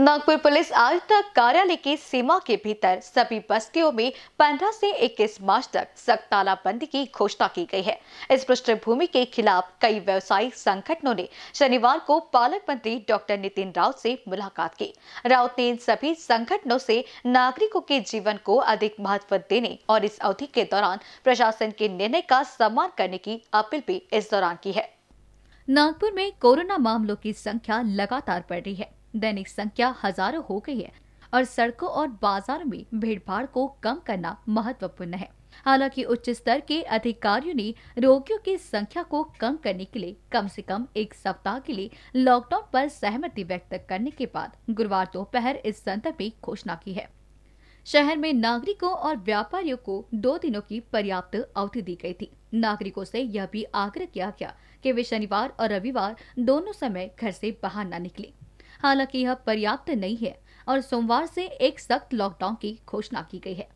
Nagpur police आज तक कार्यालय की सीमा के भीतर सभी बस्तियों में 15 से 21 मार्च तक सख्त तालाबंदी की घोषणा की गई है इस पृष्ठभूमि के खिलाफ कई व्यवसायिक संगठनों ने शनिवार को पालक मंत्री डॉक्टर नितिन राउत से मुलाकात की राउत ने इन सभी संगठनों से नागरिकों के जीवन को अधिक महत्व देने और इस अवधि के दौरान प्रशासन के निर्णय का सम्मान करने की अपील भी इस दौरान की है नागपुर में कोरोना मामलों की संख्या लगातार बढ़ रही है दैनिक संख्या हजारों हो गई है और सड़कों और बाजार में भीड़भाड़ को कम करना महत्वपूर्ण है हालांकि उच्च स्तर के अधिकारियों ने रोगियों की संख्या को कम करने के लिए कम से कम एक सप्ताह के लिए लॉकडाउन पर सहमति व्यक्त करने के बाद गुरुवार दोपहर इस संदर्भ में घोषणा की है शहर में नागरिकों और व्यापारियों को दो दिनों की पर्याप्त अवधि दी गई थी नागरिकों से यह भी आग्रह किया गया कि वे शनिवार और रविवार दोनों समय घर से बाहर न निकलें। हालांकि यह पर्याप्त नहीं है और सोमवार से एक सख्त लॉकडाउन की घोषणा की गई है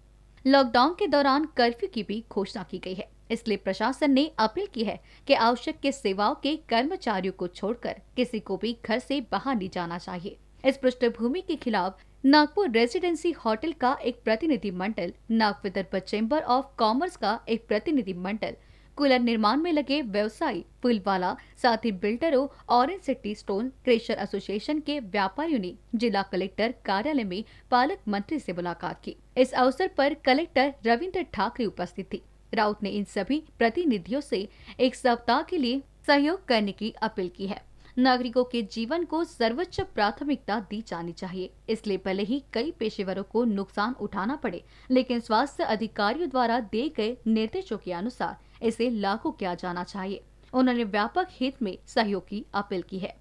लॉकडाउन के दौरान कर्फ्यू की भी घोषणा की गई है इसलिए प्रशासन ने अपील की है कि आवश्यक के सेवाओं के कर्मचारियों को छोड़कर किसी को भी घर से बाहर नहीं जाना चाहिए इस पृष्ठभूमि के खिलाफ नागपुर रेजिडेंसी होटल का एक प्रतिनिधि मंडल Nag Vidarbha chamber of commerce का एक प्रतिनिधि मंडल कूलर निर्माण में लगे व्यवसायी पुलवाला साथ ही बिल्डरों orange city stone crusher association के व्यापारियों ने जिला कलेक्टर कार्यालय में पालक मंत्री से मुलाकात की इस अवसर पर कलेक्टर रविंद्र ठाकरे उपस्थित थे राउत ने इन सभी प्रतिनिधियों से एक सप्ताह के लिए सहयोग करने की अपील की है नागरिकों के जीवन को सर्वोच्च प्राथमिकता दी जानी चाहिए इसलिए भले ही कई पेशेवरों को नुकसान उठाना पड़े लेकिन स्वास्थ्य अधिकारियों द्वारा दिए गए निर्देशों के अनुसार इसे लागू किया जाना चाहिए उन्होंने व्यापक हित में सहयोग की अपील की है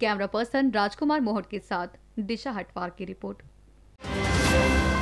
कैमरा पर्सन राजकुमार मोहट के साथ दिशा हटवार की रिपोर्ट